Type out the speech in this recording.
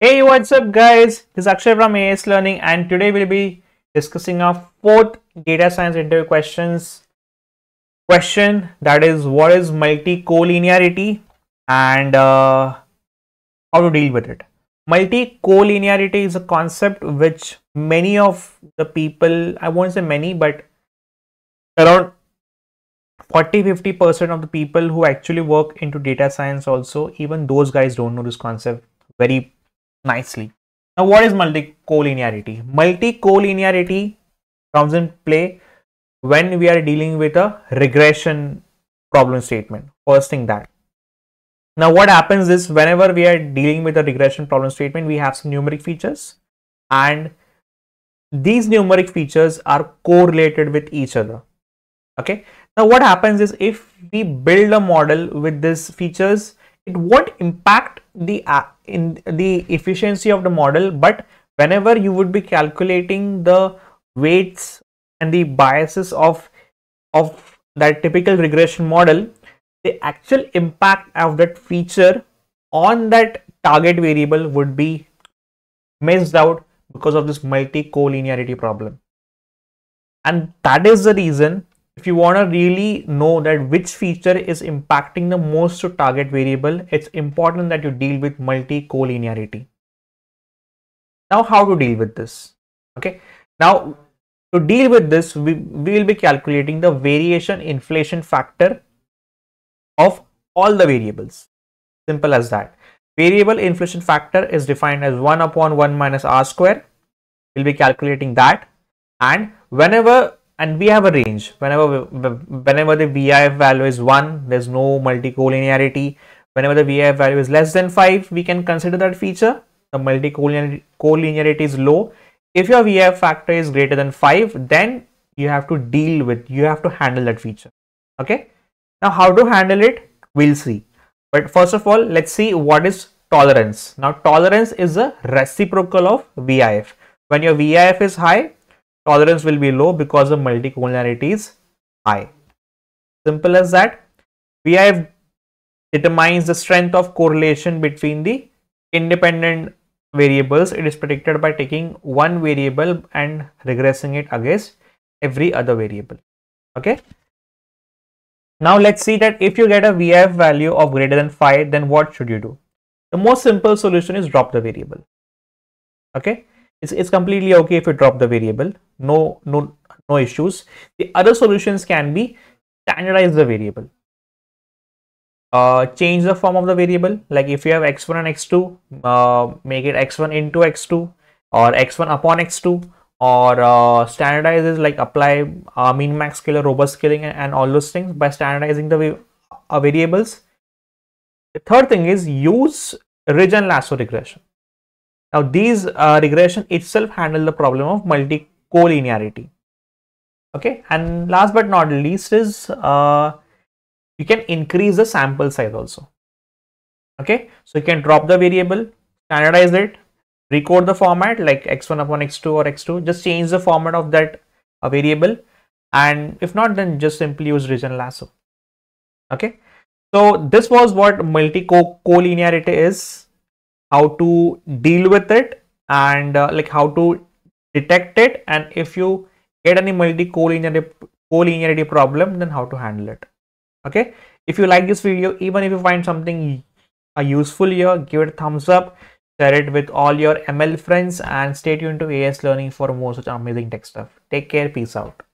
Hey, what's up guys? This is Akshay from AS Learning and today we'll be discussing our fourth data science interview questions question that is what is multi-collinearity and uh, how to deal with it. Multi-collinearity is a concept which many of the people, I won't say many, but around 40-50% of the people who actually work into data science also, even those guys don't know this concept very nicely. Now, what is multicollinearity? Multicollinearity comes in play when we are dealing with a regression problem statement. First thing that. Now, what happens is whenever we are dealing with a regression problem statement, we have some numeric features and these numeric features are correlated with each other. Okay. Now, what happens is if we build a model with these features, it won't impact the in the efficiency of the model but whenever you would be calculating the weights and the biases of of that typical regression model the actual impact of that feature on that target variable would be missed out because of this multi-collinearity problem and that is the reason if you want to really know that which feature is impacting the most to target variable, it's important that you deal with multi-collinearity. Now, how to deal with this? Okay. Now, to deal with this, we, we will be calculating the variation inflation factor of all the variables. Simple as that. Variable inflation factor is defined as 1 upon 1 minus r square. We'll be calculating that. And whenever and we have a range whenever whenever the VIF value is 1 there's no multicollinearity whenever the VIF value is less than 5 we can consider that feature the multicollinearity is low if your VIF factor is greater than 5 then you have to deal with you have to handle that feature okay now how to handle it we'll see but first of all let's see what is tolerance now tolerance is a reciprocal of VIF when your VIF is high tolerance will be low because the multicollinearity is high. Simple as that. VIF determines the strength of correlation between the independent variables. It is predicted by taking one variable and regressing it against every other variable. Okay. Now let's see that if you get a VIF value of greater than 5, then what should you do? The most simple solution is drop the variable. Okay. It's, it's completely okay if you drop the variable. No, no, no issues. The other solutions can be standardize the variable. Uh, change the form of the variable. Like if you have x1 and x2, uh, make it x1 into x2 or x1 upon x2 or uh, standardize is like apply uh, max scaling, robust scaling and, and, all those things by standardizing the uh, variables. The third thing is use ridge and lasso regression. Now these uh, regression itself handle the problem of multi collinearity. Okay, and last but not least is uh, you can increase the sample size also. Okay, so you can drop the variable, standardize it, record the format like x1 upon x2 or x2, just change the format of that uh, variable, and if not, then just simply use region lasso. Okay, so this was what multi collinearity is how to deal with it and uh, like how to detect it and if you get any multi collinearity collinearity problem then how to handle it okay if you like this video even if you find something uh, useful here give it a thumbs up share it with all your ml friends and stay tuned to as learning for more such amazing tech stuff take care peace out